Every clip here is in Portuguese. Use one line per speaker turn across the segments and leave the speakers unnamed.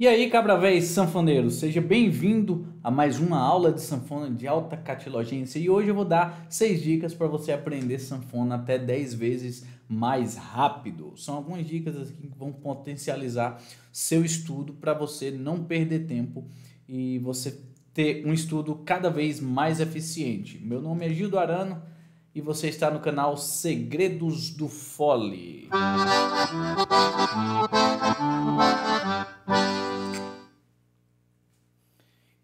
E aí, cabra véi sanfoneiro, seja bem-vindo a mais uma aula de sanfona de alta catilogência. E hoje eu vou dar seis dicas para você aprender sanfona até 10 vezes mais rápido. São algumas dicas aqui assim, que vão potencializar seu estudo para você não perder tempo e você ter um estudo cada vez mais eficiente. Meu nome é Gildo Arano e você está no canal Segredos do Fole.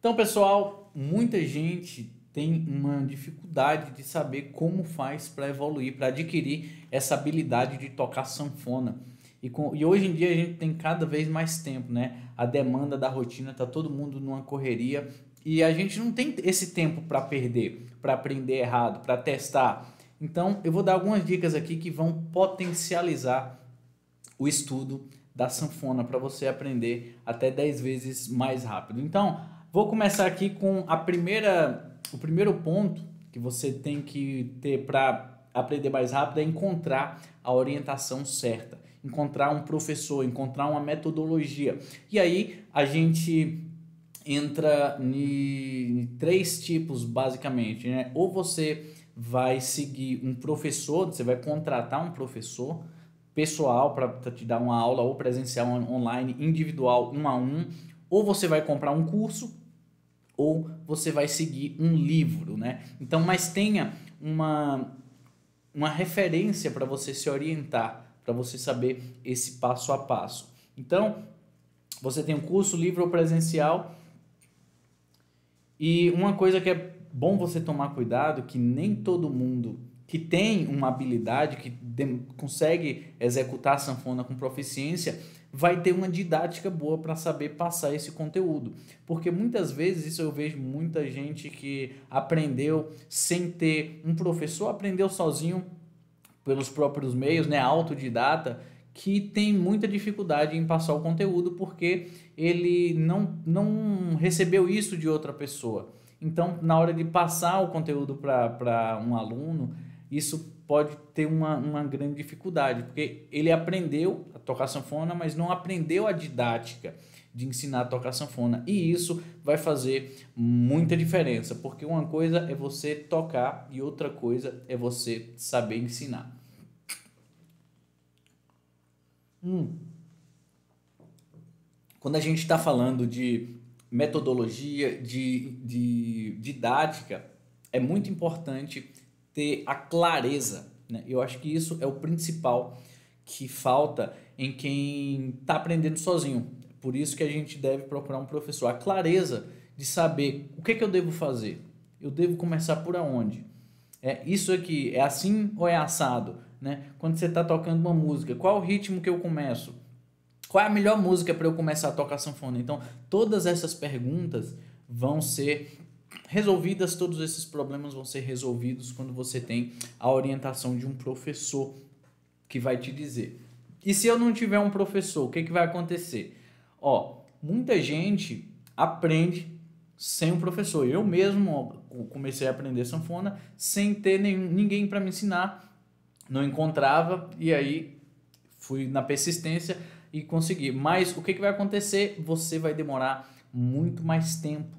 Então, pessoal, muita gente tem uma dificuldade de saber como faz para evoluir, para adquirir essa habilidade de tocar sanfona. E, com, e hoje em dia a gente tem cada vez mais tempo, né? A demanda da rotina, está todo mundo numa correria e a gente não tem esse tempo para perder, para aprender errado, para testar. Então, eu vou dar algumas dicas aqui que vão potencializar o estudo da sanfona para você aprender até 10 vezes mais rápido. Então, Vou começar aqui com a primeira, o primeiro ponto que você tem que ter para aprender mais rápido é encontrar a orientação certa, encontrar um professor, encontrar uma metodologia. E aí a gente entra em três tipos basicamente, né? Ou você vai seguir um professor, você vai contratar um professor pessoal para te dar uma aula ou presencial online, individual, um a um, ou você vai comprar um curso ou você vai seguir um livro, né? Então, mas tenha uma, uma referência para você se orientar, para você saber esse passo a passo. Então, você tem um curso, livro ou presencial. E uma coisa que é bom você tomar cuidado, que nem todo mundo que tem uma habilidade, que consegue executar sanfona com proficiência, vai ter uma didática boa para saber passar esse conteúdo. Porque muitas vezes, isso eu vejo muita gente que aprendeu sem ter um professor, aprendeu sozinho pelos próprios meios, né, autodidata, que tem muita dificuldade em passar o conteúdo porque ele não, não recebeu isso de outra pessoa. Então, na hora de passar o conteúdo para um aluno, isso pode ter uma, uma grande dificuldade, porque ele aprendeu a tocar sanfona, mas não aprendeu a didática de ensinar a tocar sanfona. E isso vai fazer muita diferença, porque uma coisa é você tocar e outra coisa é você saber ensinar. Hum. Quando a gente está falando de metodologia, de, de didática, é muito importante ter a clareza. Né? Eu acho que isso é o principal que falta em quem está aprendendo sozinho. Por isso que a gente deve procurar um professor. A clareza de saber o que, que eu devo fazer. Eu devo começar por aonde? É isso aqui, é assim ou é assado? Né? Quando você está tocando uma música, qual o ritmo que eu começo? Qual é a melhor música para eu começar a tocar sanfona? Então, todas essas perguntas vão ser resolvidas, todos esses problemas vão ser resolvidos quando você tem a orientação de um professor que vai te dizer. E se eu não tiver um professor, o que, que vai acontecer? Ó, muita gente aprende sem um professor. Eu mesmo comecei a aprender sanfona sem ter nenhum, ninguém para me ensinar, não encontrava e aí fui na persistência e consegui. Mas o que, que vai acontecer? Você vai demorar muito mais tempo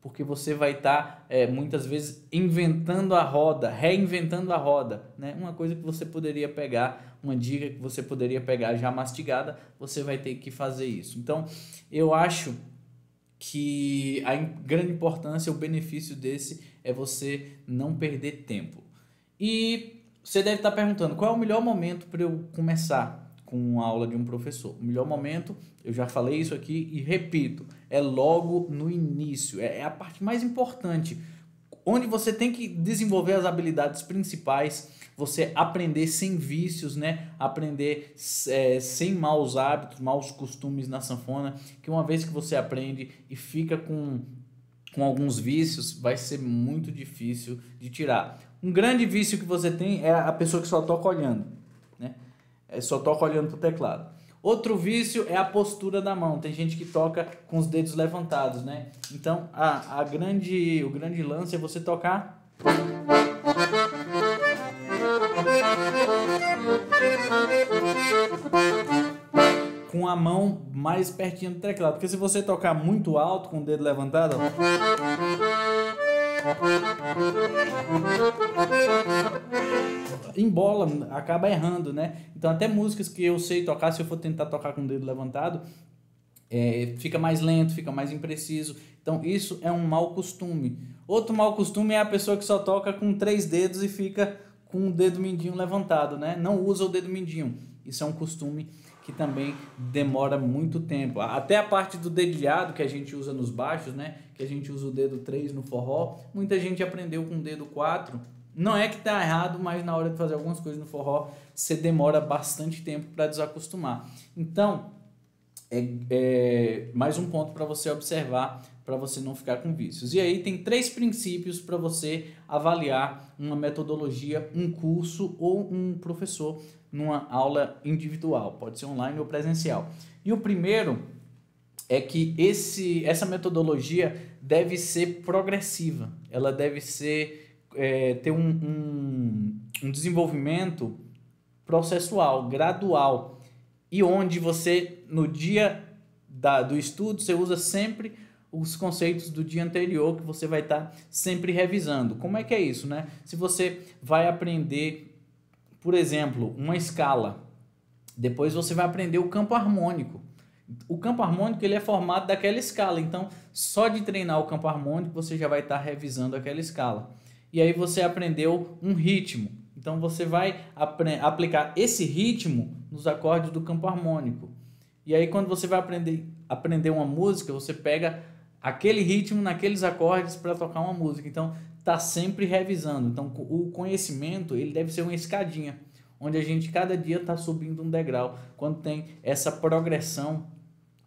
porque você vai estar tá, é, muitas vezes inventando a roda, reinventando a roda, né? Uma coisa que você poderia pegar, uma dica que você poderia pegar já mastigada, você vai ter que fazer isso. Então, eu acho que a grande importância, o benefício desse é você não perder tempo. E você deve estar tá perguntando, qual é o melhor momento para eu começar? com a aula de um professor. O melhor momento, eu já falei isso aqui e repito, é logo no início, é, é a parte mais importante, onde você tem que desenvolver as habilidades principais, você aprender sem vícios, né? Aprender é, sem maus hábitos, maus costumes na sanfona, que uma vez que você aprende e fica com com alguns vícios, vai ser muito difícil de tirar. Um grande vício que você tem é a pessoa que só toca olhando. É, só toca olhando pro teclado. Outro vício é a postura da mão. Tem gente que toca com os dedos levantados, né? Então, a, a grande, o grande lance é você tocar com a mão mais pertinho do teclado. Porque se você tocar muito alto com o dedo levantado, Embola, acaba errando, né? Então, até músicas que eu sei tocar, se eu for tentar tocar com o dedo levantado, é, fica mais lento, fica mais impreciso. Então, isso é um mau costume. Outro mau costume é a pessoa que só toca com três dedos e fica com o dedo mindinho levantado, né? Não usa o dedo mindinho. Isso é um costume que também demora muito tempo. Até a parte do dedilhado que a gente usa nos baixos, né? Que a gente usa o dedo 3 no forró, muita gente aprendeu com o dedo 4. Não é que tá errado, mas na hora de fazer algumas coisas no forró, você demora bastante tempo para desacostumar. Então, é, é, mais um ponto para você observar para você não ficar com vícios. E aí tem três princípios para você avaliar uma metodologia, um curso ou um professor numa aula individual, pode ser online ou presencial. E o primeiro é que esse, essa metodologia deve ser progressiva, ela deve ser é, ter um, um, um desenvolvimento processual, gradual, e onde você, no dia da, do estudo, você usa sempre os conceitos do dia anterior que você vai estar tá sempre revisando. Como é que é isso, né? Se você vai aprender por exemplo, uma escala. Depois você vai aprender o campo harmônico. O campo harmônico ele é formado daquela escala, então só de treinar o campo harmônico você já vai estar tá revisando aquela escala. E aí você aprendeu um ritmo. Então você vai aplicar esse ritmo nos acordes do campo harmônico. E aí quando você vai aprender, aprender uma música, você pega aquele ritmo naqueles acordes para tocar uma música. Então está sempre revisando. Então, o conhecimento ele deve ser uma escadinha, onde a gente cada dia está subindo um degrau. Quando tem essa progressão,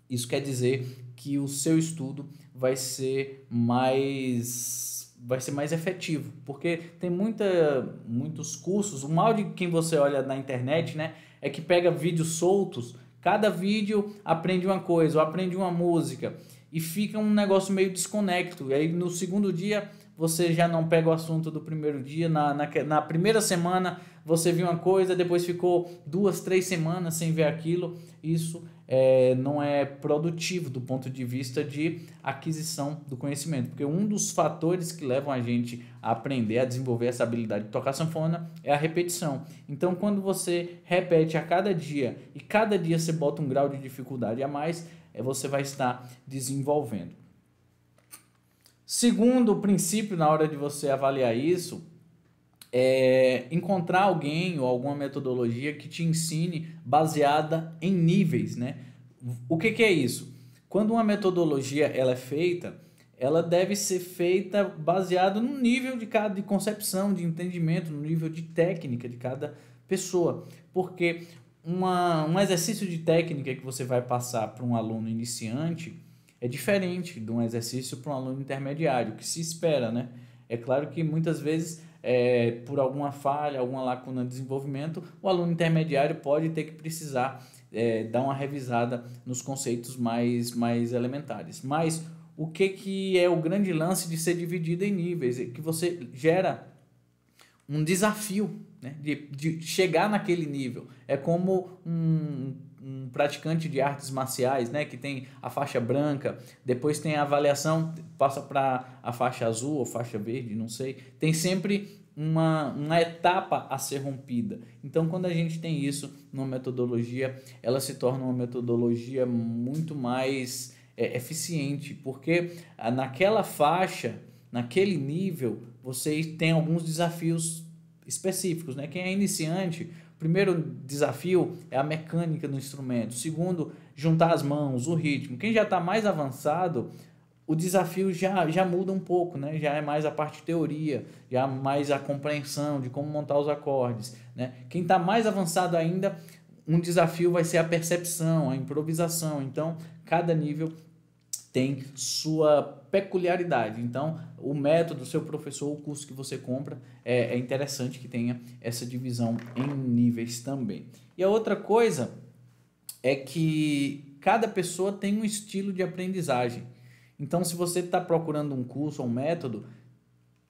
isso quer dizer que o seu estudo vai ser mais vai ser mais efetivo, porque tem muita, muitos cursos. O mal de quem você olha na internet, né, é que pega vídeos soltos. Cada vídeo aprende uma coisa, ou aprende uma música e fica um negócio meio desconecto. E aí no segundo dia você já não pega o assunto do primeiro dia. Na, na, na, primeira semana você viu uma coisa, depois ficou duas, três semanas sem ver aquilo. Isso é, não é produtivo do ponto de vista de aquisição do conhecimento, porque um dos fatores que levam a gente a aprender, a desenvolver essa habilidade de tocar sanfona é a repetição. Então, quando você repete a cada dia e cada dia você bota um grau de dificuldade a mais, é, você vai estar desenvolvendo. Segundo princípio na hora de você avaliar isso é encontrar alguém ou alguma metodologia que te ensine baseada em níveis, né? O que, que é isso? Quando uma metodologia ela é feita, ela deve ser feita baseada no nível de cada de concepção, de entendimento, no nível de técnica de cada pessoa. Porque uma, um exercício de técnica que você vai passar para um aluno iniciante, é diferente de um exercício para um aluno intermediário, que se espera, né? É claro que muitas vezes, é, por alguma falha, alguma lacuna de desenvolvimento, o aluno intermediário pode ter que precisar é, dar uma revisada nos conceitos mais, mais elementares. Mas o que, que é o grande lance de ser dividido em níveis? É que você gera um desafio né? de, de chegar naquele nível. É como um um praticante de artes marciais, né, que tem a faixa branca, depois tem a avaliação, passa para a faixa azul ou faixa verde, não sei. Tem sempre uma, uma etapa a ser rompida. Então, quando a gente tem isso numa metodologia, ela se torna uma metodologia muito mais é, eficiente, porque ah, naquela faixa, naquele nível, você tem alguns desafios específicos, né? Quem é iniciante, o primeiro desafio é a mecânica do instrumento, o segundo, juntar as mãos, o ritmo. Quem já está mais avançado, o desafio já, já muda um pouco, né? Já é mais a parte teoria, já é mais a compreensão de como montar os acordes, né? Quem está mais avançado ainda, um desafio vai ser a percepção, a improvisação. Então, cada nível tem sua peculiaridade. Então, o método, o seu professor, o curso que você compra, é, é interessante que tenha essa divisão em níveis também. E a outra coisa é que cada pessoa tem um estilo de aprendizagem. Então, se você está procurando um curso ou um método,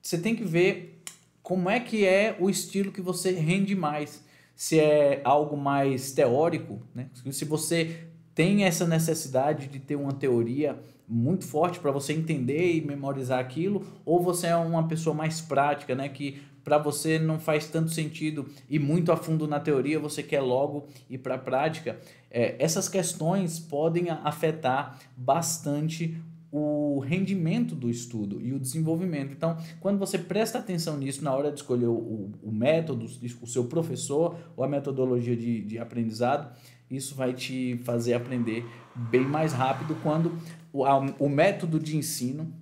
você tem que ver como é que é o estilo que você rende mais. Se é algo mais teórico, né? se você tem essa necessidade de ter uma teoria muito forte para você entender e memorizar aquilo, ou você é uma pessoa mais prática, né, que para você não faz tanto sentido e muito a fundo na teoria, você quer logo ir para a prática. É, essas questões podem afetar bastante o rendimento do estudo e o desenvolvimento. Então, quando você presta atenção nisso na hora de escolher o, o método, o seu professor ou a metodologia de, de aprendizado, isso vai te fazer aprender bem mais rápido quando o, a, o método de ensino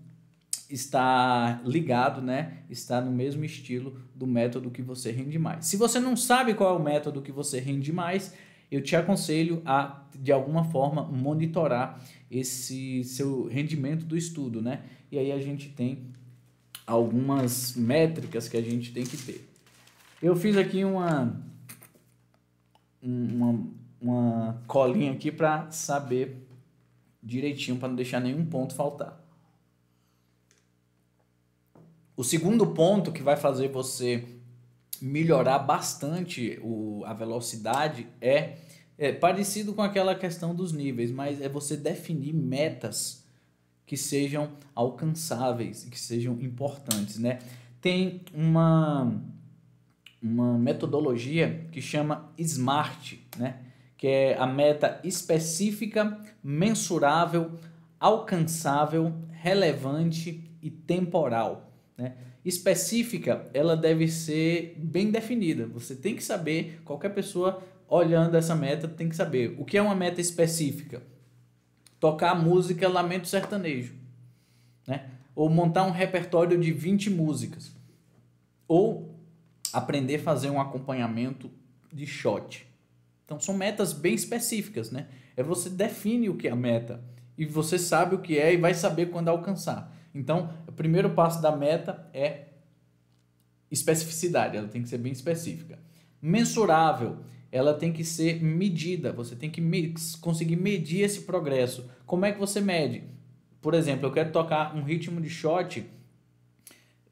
está ligado, né? Está no mesmo estilo do método que você rende mais. Se você não sabe qual é o método que você rende mais, eu te aconselho a de alguma forma monitorar esse seu rendimento do estudo, né? E aí a gente tem algumas métricas que a gente tem que ter. Eu fiz aqui uma uma, uma colinha aqui para saber direitinho para não deixar nenhum ponto faltar. O segundo ponto que vai fazer você melhorar bastante o, a velocidade é é parecido com aquela questão dos níveis, mas é você definir metas que sejam alcançáveis e que sejam importantes, né? Tem uma uma metodologia que chama SMART, né? Que é a meta específica, mensurável, alcançável, relevante e temporal, né? específica, ela deve ser bem definida. Você tem que saber, qualquer pessoa olhando essa meta, tem que saber o que é uma meta específica. Tocar música Lamento Sertanejo, né? Ou montar um repertório de 20 músicas. Ou aprender a fazer um acompanhamento de shot. Então são metas bem específicas, né? É você define o que é a meta e você sabe o que é e vai saber quando alcançar. Então, o primeiro passo da meta é especificidade, ela tem que ser bem específica. Mensurável ela tem que ser medida. Você tem que me conseguir medir esse progresso. Como é que você mede? Por exemplo, eu quero tocar um ritmo de shot.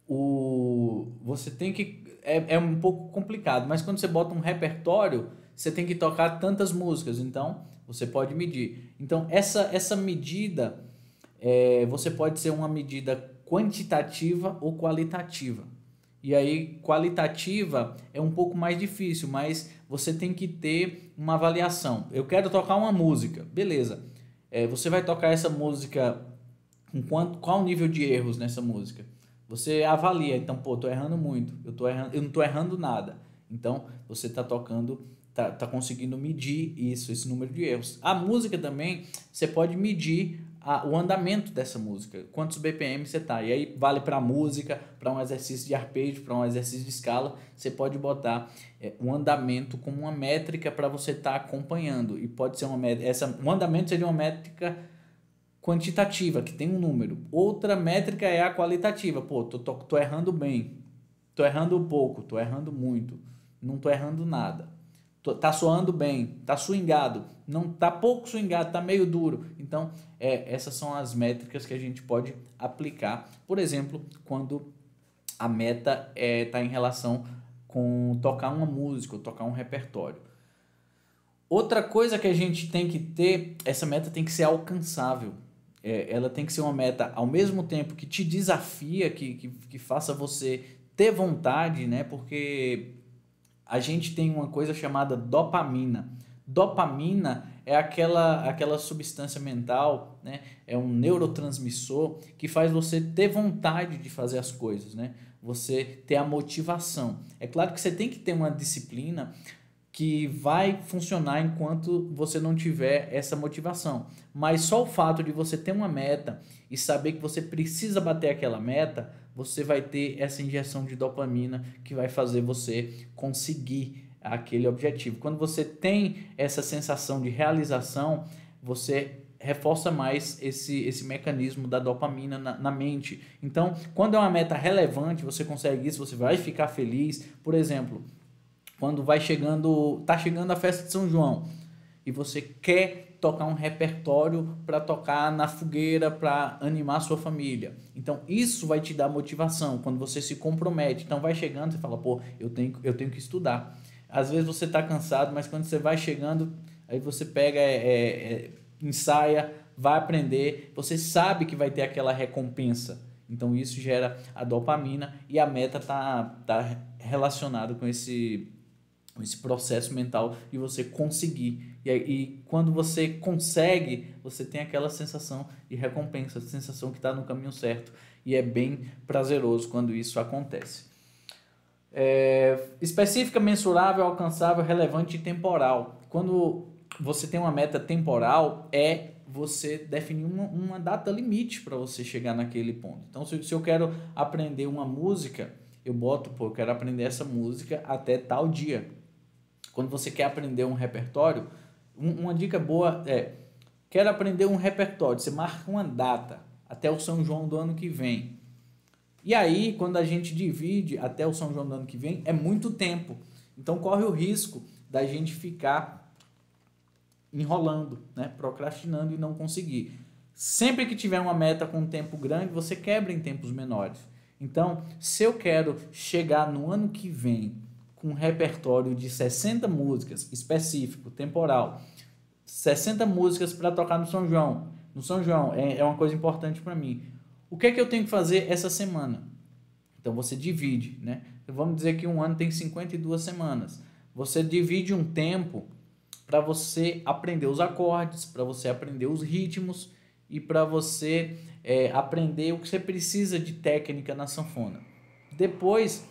O você tem que é, é um pouco complicado, mas quando você bota um repertório, você tem que tocar tantas músicas. Então você pode medir. Então essa essa medida é, você pode ser uma medida quantitativa ou qualitativa. E aí qualitativa é um pouco mais difícil, mas você tem que ter uma avaliação. Eu quero tocar uma música, beleza. É, você vai tocar essa música com quanto, qual o nível de erros nessa música? Você avalia, então, pô, tô errando muito, eu, tô errando, eu não tô errando nada. Então, você tá tocando, tá, tá conseguindo medir isso, esse número de erros. A música também, você pode medir a, o andamento dessa música, quantos BPM você tá. E aí vale para música, para um exercício de arpejo, para um exercício de escala, você pode botar é, andamento como uma métrica para você estar tá acompanhando. E pode ser uma métrica, essa um andamento seria uma métrica quantitativa, que tem um número. Outra métrica é a qualitativa. Pô, tô, tô, tô errando bem. Tô errando pouco, tô errando muito. Não tô errando nada tá soando bem, tá swingado, não tá pouco swingado, tá meio duro. Então, é, essas são as métricas que a gente pode aplicar. Por exemplo, quando a meta é tá em relação com tocar uma música, ou tocar um repertório. Outra coisa que a gente tem que ter, essa meta tem que ser alcançável. É, ela tem que ser uma meta ao mesmo tempo que te desafia, que, que, que faça você ter vontade, né? Porque a gente tem uma coisa chamada dopamina. Dopamina é aquela, aquela substância mental, né? é um neurotransmissor que faz você ter vontade de fazer as coisas, né? você ter a motivação. É claro que você tem que ter uma disciplina, que vai funcionar enquanto você não tiver essa motivação. Mas só o fato de você ter uma meta e saber que você precisa bater aquela meta, você vai ter essa injeção de dopamina que vai fazer você conseguir aquele objetivo. Quando você tem essa sensação de realização, você reforça mais esse, esse mecanismo da dopamina na, na, mente. Então, quando é uma meta relevante, você consegue isso, você vai ficar feliz. Por exemplo, quando vai chegando, tá chegando a festa de São João e você quer tocar um repertório para tocar na fogueira, para animar a sua família. Então isso vai te dar motivação quando você se compromete. Então vai chegando, você fala, pô, eu tenho, eu tenho que estudar. Às vezes você está cansado, mas quando você vai chegando, aí você pega, é, é, é, ensaia, vai aprender, você sabe que vai ter aquela recompensa. Então isso gera a dopamina e a meta tá, tá relacionado com esse esse processo mental de você conseguir. E, e quando você consegue, você tem aquela sensação de recompensa, sensação que está no caminho certo. E é bem prazeroso quando isso acontece. É, específica, mensurável, alcançável, relevante e temporal. Quando você tem uma meta temporal, é você definir uma, uma data limite para você chegar naquele ponto. Então, se, se eu quero aprender uma música, eu boto, pô, eu quero aprender essa música até tal dia. Quando você quer aprender um repertório, uma dica boa é: quero aprender um repertório, você marca uma data até o São João do ano que vem. E aí, quando a gente divide até o São João do ano que vem, é muito tempo. Então corre o risco da gente ficar enrolando, né? procrastinando e não conseguir. Sempre que tiver uma meta com um tempo grande, você quebra em tempos menores. Então, se eu quero chegar no ano que vem com um repertório de 60 músicas específico, temporal. 60 músicas para tocar no São João. No São João é, é uma coisa importante para mim. O que é que eu tenho que fazer essa semana? Então você divide, né? Então, vamos dizer que um ano tem 52 semanas. Você divide um tempo para você aprender os acordes, para você aprender os ritmos e para você é, aprender o que você precisa de técnica na sanfona. Depois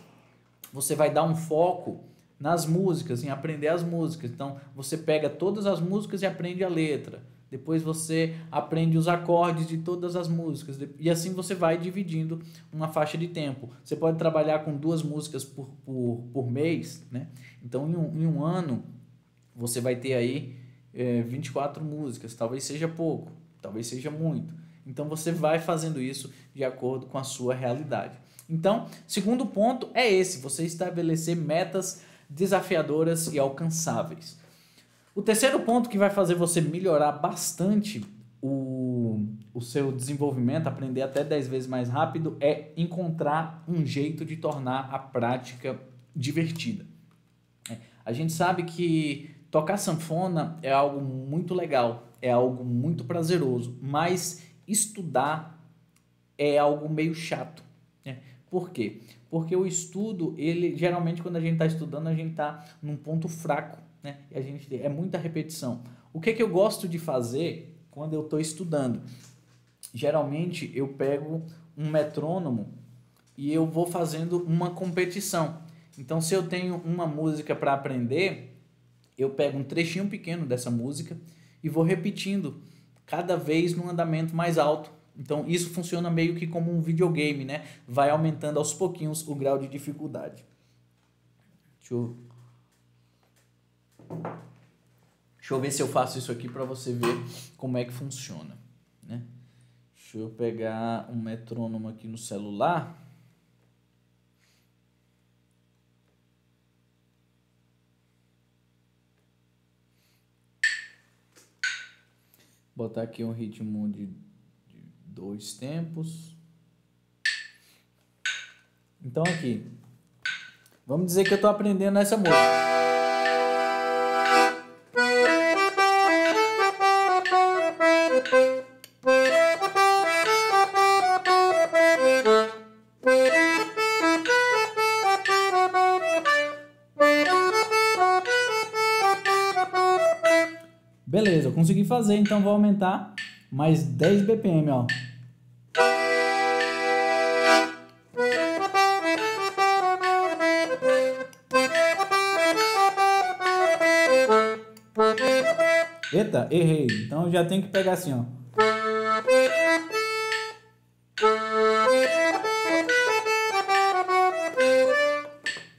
você vai dar um foco nas músicas, em aprender as músicas. Então, você pega todas as músicas e aprende a letra. Depois você aprende os acordes de todas as músicas. E assim você vai dividindo uma faixa de tempo. Você pode trabalhar com duas músicas por, por, por mês, né? Então, em um, em um ano, você vai ter aí é, 24 músicas. Talvez seja pouco, talvez seja muito. Então, você vai fazendo isso de acordo com a sua realidade. Então, segundo ponto é esse: você estabelecer metas desafiadoras e alcançáveis. O terceiro ponto que vai fazer você melhorar bastante o, o seu desenvolvimento, aprender até 10 vezes mais rápido, é encontrar um jeito de tornar a prática divertida. É, a gente sabe que tocar sanfona é algo muito legal, é algo muito prazeroso, mas estudar é algo meio chato. Né? Por quê? Porque o estudo, ele geralmente quando a gente está estudando, a gente está num ponto fraco, né? E a gente é muita repetição. O que, que eu gosto de fazer quando eu estou estudando? Geralmente eu pego um metrônomo e eu vou fazendo uma competição. Então, se eu tenho uma música para aprender, eu pego um trechinho pequeno dessa música e vou repetindo cada vez num andamento mais alto então isso funciona meio que como um videogame, né? Vai aumentando aos pouquinhos o grau de dificuldade. Deixa eu, Deixa eu ver se eu faço isso aqui para você ver como é que funciona, né? Deixa eu pegar um metrônomo aqui no celular. Botar aqui um ritmo de dois tempos. Então aqui, vamos dizer que eu estou aprendendo essa música. Beleza, eu consegui fazer, então vou aumentar mais 10 BPM, ó. Eita, errei. Então já tem que pegar assim, ó.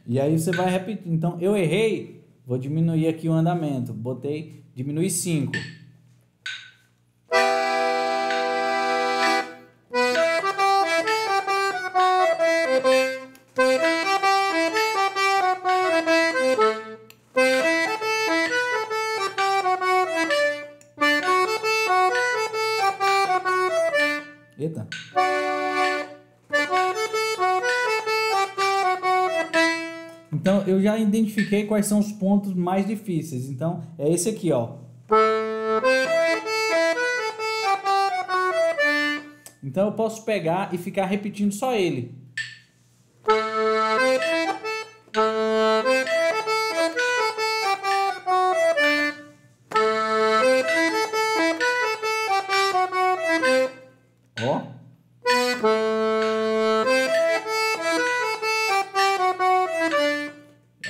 E aí você vai repetir. Então eu errei, vou diminuir aqui o andamento. Botei, diminui 5. quais são os pontos mais difíceis. Então, é esse aqui, ó. Então eu posso pegar e ficar repetindo só ele.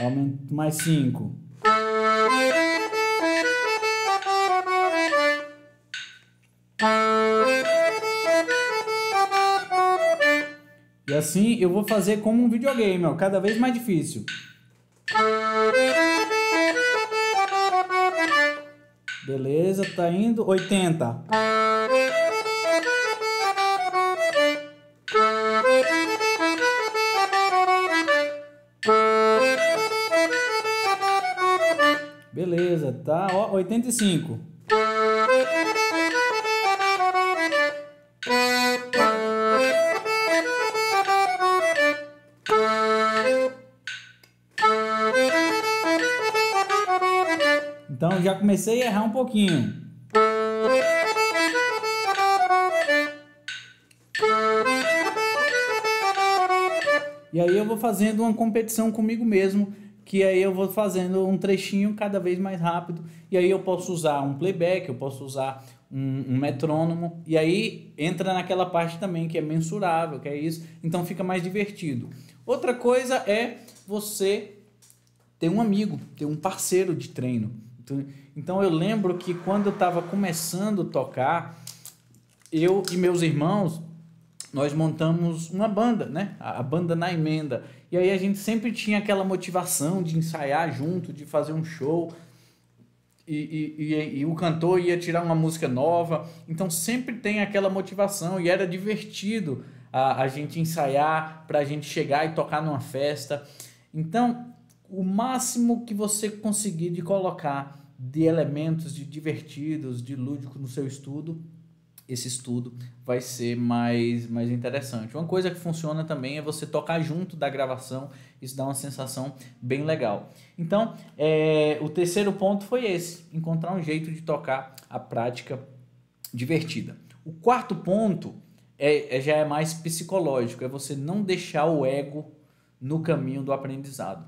Aumento mais 5. E assim eu vou fazer como um videogame, ó, cada vez mais difícil. Beleza, tá indo. 80. 85. Então já comecei a errar um pouquinho. E aí eu vou fazendo uma competição comigo mesmo que aí eu vou fazendo um trechinho cada vez mais rápido e aí eu posso usar um playback, eu posso usar um, um, metrônomo e aí entra naquela parte também que é mensurável, que é isso, então fica mais divertido. Outra coisa é você ter um amigo, ter um parceiro de treino. Então, então eu lembro que quando eu estava começando a tocar, eu e meus irmãos nós montamos uma banda, né? A banda na emenda. E aí a gente sempre tinha aquela motivação de ensaiar junto, de fazer um show. E, e, e, e o cantor ia tirar uma música nova. Então sempre tem aquela motivação. E era divertido a, a gente ensaiar para a gente chegar e tocar numa festa. Então, o máximo que você conseguir de colocar de elementos de divertidos, de lúdico no seu estudo, esse estudo vai ser mais, mais interessante. Uma coisa que funciona também é você tocar junto da gravação, isso dá uma sensação bem legal. Então, é, o terceiro ponto foi esse: encontrar um jeito de tocar a prática divertida. O quarto ponto é, é já é mais psicológico, é você não deixar o ego no caminho do aprendizado.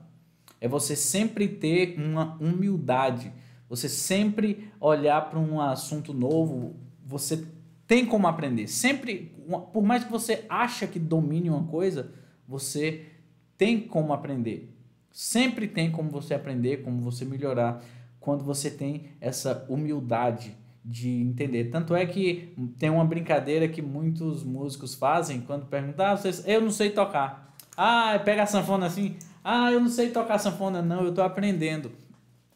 É você sempre ter uma humildade, você sempre olhar para um assunto novo, você tem como aprender. Sempre, por mais que você acha que domine uma coisa, você tem como aprender. Sempre tem como você aprender, como você melhorar, quando você tem essa humildade de entender. Tanto é que tem uma brincadeira que muitos músicos fazem quando perguntam: ah, vocês, eu não sei tocar. Ah, pega a sanfona assim. Ah, eu não sei tocar sanfona, não, eu tô aprendendo.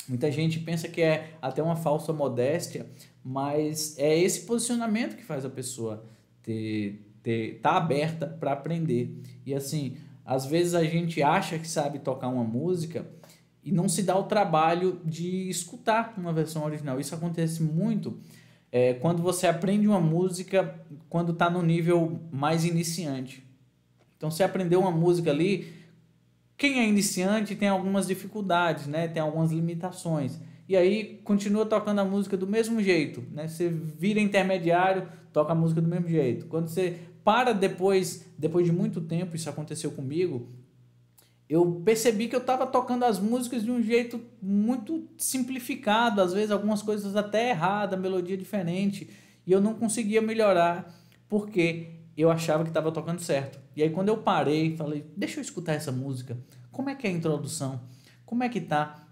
Muita gente pensa que é até uma falsa modéstia, mas é esse posicionamento que faz a pessoa ter, ter tá aberta para aprender. E assim, às vezes a gente acha que sabe tocar uma música e não se dá o trabalho de escutar uma versão original. Isso acontece muito é, quando você aprende uma música quando está no nível mais iniciante. Então, você aprendeu uma música ali quem é iniciante tem algumas dificuldades, né? Tem algumas limitações. E aí continua tocando a música do mesmo jeito, né? Você vira intermediário, toca a música do mesmo jeito. Quando você para depois, depois de muito tempo, isso aconteceu comigo, eu percebi que eu estava tocando as músicas de um jeito muito simplificado, às vezes algumas coisas até erradas, melodia diferente, e eu não conseguia melhorar porque eu achava que estava tocando certo. E aí quando eu parei, falei, deixa eu escutar essa música. Como é que é a introdução? Como é que tá?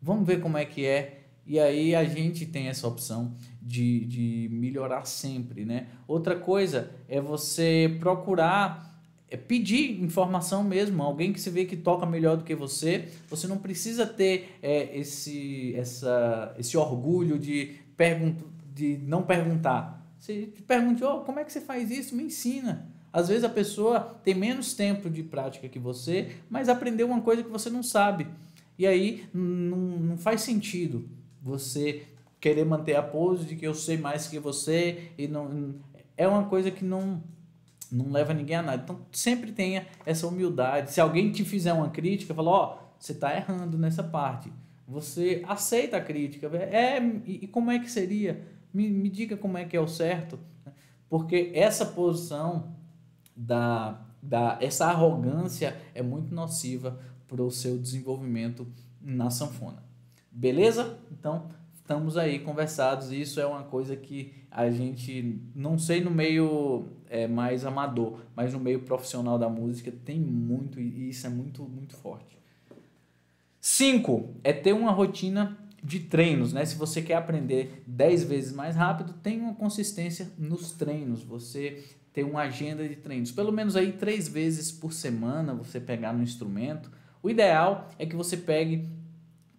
Vamos ver como é que é. E aí a gente tem essa opção de, de melhorar sempre, né? Outra coisa é você procurar é pedir informação mesmo, alguém que você vê que toca melhor do que você. Você não precisa ter é, esse, essa, esse orgulho de, pergun de não perguntar. Você pergunte, oh, como é que você faz isso? Me ensina. Às vezes a pessoa tem menos tempo de prática que você, mas aprendeu uma coisa que você não sabe. E aí não, não faz sentido você querer manter a pose de que eu sei mais que você e não é uma coisa que não não leva ninguém a nada. Então sempre tenha essa humildade. Se alguém te fizer uma crítica, fala, ó, oh, você está errando nessa parte. Você aceita a crítica. É, e como é que seria? Me, me diga como é que é o certo. Né? Porque essa posição da, da essa arrogância é muito nociva para o seu desenvolvimento na sanfona. Beleza? Então estamos aí conversados. E isso é uma coisa que a gente, não sei no meio é, mais amador, mas no meio profissional da música tem muito e isso é muito muito forte. Cinco é ter uma rotina de treinos, né? Se você quer aprender 10 vezes mais rápido, tem uma consistência nos treinos. Você ter uma agenda de treinos, pelo menos aí três vezes por semana você pegar no instrumento. O ideal é que você pegue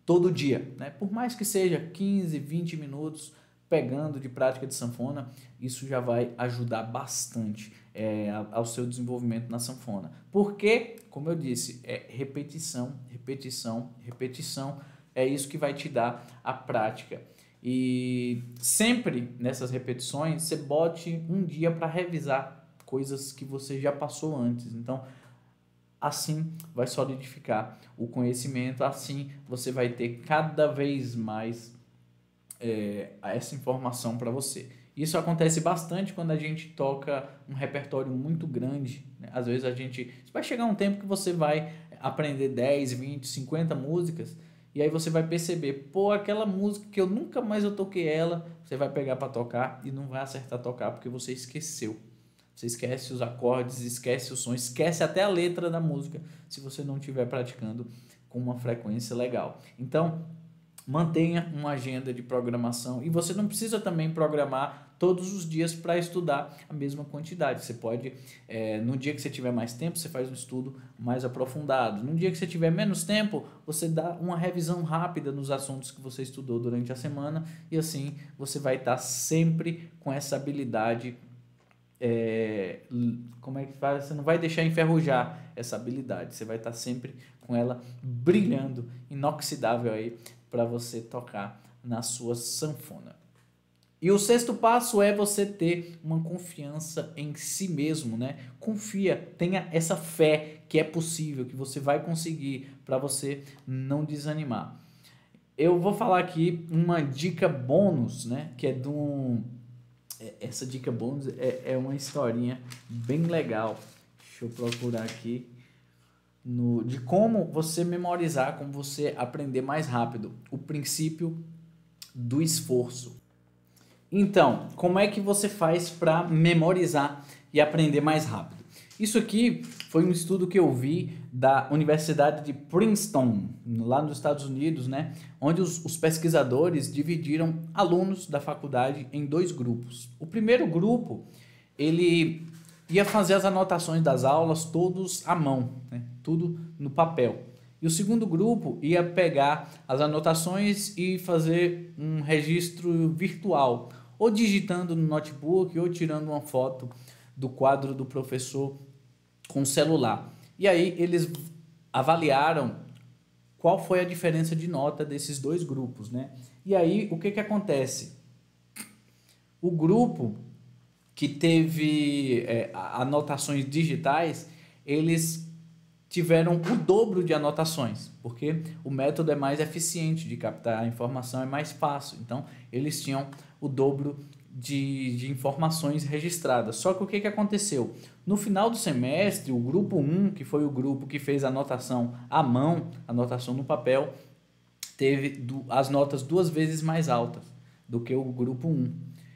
todo dia, né? Por mais que seja 15, 20 minutos pegando de prática de sanfona, isso já vai ajudar bastante é, ao seu desenvolvimento na sanfona. Porque, como eu disse, é repetição, repetição, repetição. É isso que vai te dar a prática. E sempre nessas repetições, você bote um dia para revisar coisas que você já passou antes. Então, assim vai solidificar o conhecimento, assim você vai ter cada vez mais é, essa informação para você. Isso acontece bastante quando a gente toca um repertório muito grande. Né? Às vezes a gente. Vai chegar um tempo que você vai aprender 10, 20, 50 músicas e aí você vai perceber, pô, aquela música que eu nunca mais eu toquei ela, você vai pegar para tocar e não vai acertar tocar porque você esqueceu. Você esquece os acordes, esquece o som, esquece até a letra da música se você não estiver praticando com uma frequência legal. Então, mantenha uma agenda de programação e você não precisa também programar todos os dias para estudar a mesma quantidade. Você pode, é, no dia que você tiver mais tempo, você faz um estudo mais aprofundado. No dia que você tiver menos tempo, você dá uma revisão rápida nos assuntos que você estudou durante a semana e assim você vai estar tá sempre com essa habilidade. É, como é que faz? Você não vai deixar enferrujar essa habilidade, você vai estar tá sempre com ela brilhando, inoxidável aí para você tocar na sua sanfona. E o sexto passo é você ter uma confiança em si mesmo, né? Confia, tenha essa fé que é possível, que você vai conseguir, para você não desanimar. Eu vou falar aqui uma dica bônus, né? Que é de um. É, essa dica bônus é, é uma historinha bem legal. Deixa eu procurar aqui. No, de como você memorizar, como você aprender mais rápido. O princípio do esforço. Então, como é que você faz para memorizar e aprender mais rápido? Isso aqui foi um estudo que eu vi da Universidade de Princeton, lá nos Estados Unidos, né? Onde os, os pesquisadores dividiram alunos da faculdade em dois grupos. O primeiro grupo, ele ia fazer as anotações das aulas todos à mão, né? tudo no papel. E o segundo grupo ia pegar as anotações e fazer um registro virtual, ou digitando no notebook, ou tirando uma foto do quadro do professor com celular. E aí eles avaliaram qual foi a diferença de nota desses dois grupos, né? E aí o que que acontece? O grupo que teve é, anotações digitais, eles tiveram o dobro de anotações, porque o método é mais eficiente de captar a informação, é mais fácil. Então, eles tinham o dobro de, de informações registradas. Só que o que, que aconteceu? No final do semestre, o grupo 1, que foi o grupo que fez a anotação à mão, anotação no papel, teve do, as notas duas vezes mais altas do que o grupo 1.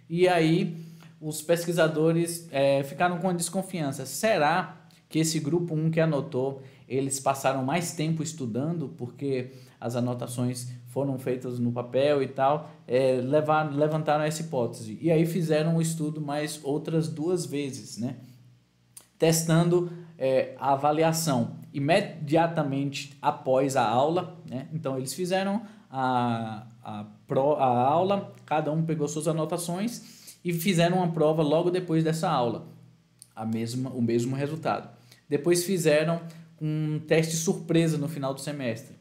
E aí, os pesquisadores é, ficaram com desconfiança. Será que esse grupo 1 que anotou, eles passaram mais tempo estudando, porque as anotações foram feitas no papel e tal, é, levar, levantaram essa hipótese. E aí fizeram o estudo mais outras duas vezes, né? Testando é, a avaliação imediatamente após a aula, né? Então eles fizeram a, a, pro, a aula, cada um pegou suas anotações e fizeram uma prova logo depois dessa aula a mesma, o mesmo resultado. Depois fizeram um teste surpresa no final do semestre,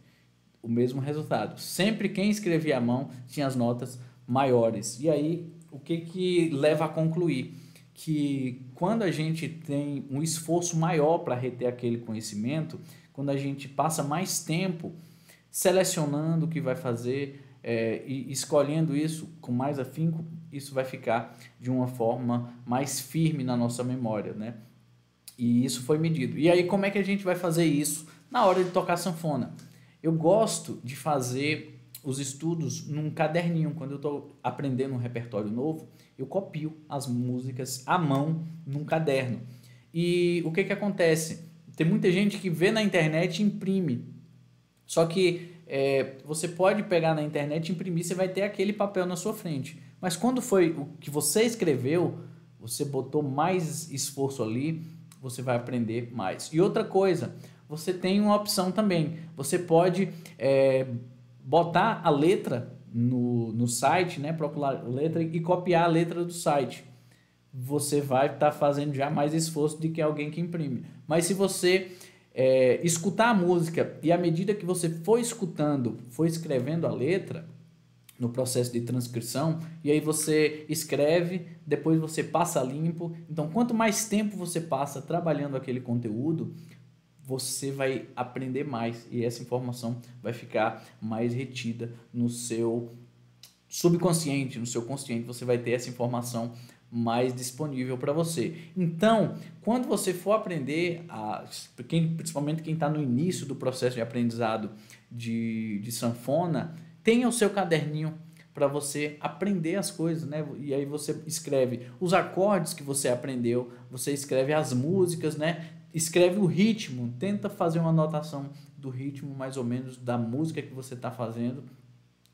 o mesmo resultado. Sempre quem escrevia à mão tinha as notas maiores. E aí, o que, que leva a concluir? Que quando a gente tem um esforço maior para reter aquele conhecimento, quando a gente passa mais tempo selecionando o que vai fazer, é, e escolhendo isso com mais afinco, isso vai ficar de uma forma mais firme na nossa memória, né? E isso foi medido. E aí, como é que a gente vai fazer isso na hora de tocar sanfona? Eu gosto de fazer os estudos num caderninho. Quando eu estou aprendendo um repertório novo, eu copio as músicas à mão num caderno. E o que, que acontece? Tem muita gente que vê na internet e imprime. Só que é, você pode pegar na internet e imprimir, você vai ter aquele papel na sua frente. Mas quando foi o que você escreveu, você botou mais esforço ali, você vai aprender mais. E outra coisa, você tem uma opção também. Você pode é, botar a letra no, no site, né? Procurar a letra e copiar a letra do site. Você vai estar tá fazendo já mais esforço do que alguém que imprime. Mas se você é, escutar a música e à medida que você foi escutando, foi escrevendo a letra no processo de transcrição e aí você escreve, depois você passa limpo. Então, quanto mais tempo você passa trabalhando aquele conteúdo, você vai aprender mais e essa informação vai ficar mais retida no seu subconsciente, no seu consciente, você vai ter essa informação mais disponível para você. Então, quando você for aprender, a, quem, principalmente quem está no início do processo de aprendizado de, de sanfona, tenha o seu caderninho para você aprender as coisas, né? E aí você escreve os acordes que você aprendeu, você escreve as músicas, né? Escreve o ritmo, tenta fazer uma anotação do ritmo mais ou menos da música que você está fazendo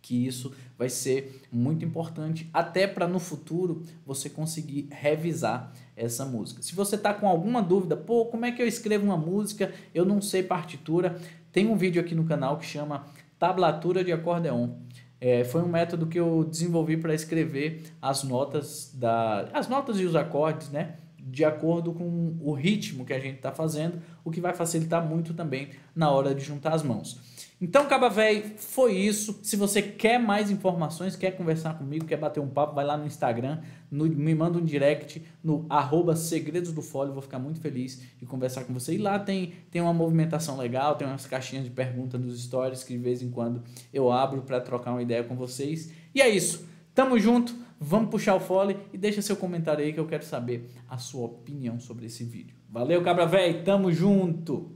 que isso vai ser muito importante até para no futuro você conseguir revisar essa música. Se você está com alguma dúvida, pô, como é que eu escrevo uma música? Eu não sei partitura. Tem um vídeo aqui no canal que chama Tablatura de Acordeon. É, foi um método que eu desenvolvi para escrever as notas da, as notas e os acordes, né? de acordo com o ritmo que a gente está fazendo, o que vai facilitar muito também na hora de juntar as mãos. Então, Caba Véi, foi isso. Se você quer mais informações, quer conversar comigo, quer bater um papo, vai lá no Instagram, no, me manda um direct no arroba Segredos do Fólio. Vou ficar muito feliz de conversar com você. E lá tem, tem uma movimentação legal, tem umas caixinhas de perguntas nos stories que de vez em quando eu abro para trocar uma ideia com vocês. E é isso. Tamo junto, vamos puxar o fole e deixa seu comentário aí que eu quero saber a sua opinião sobre esse vídeo. Valeu, Cabra Véi, tamo junto!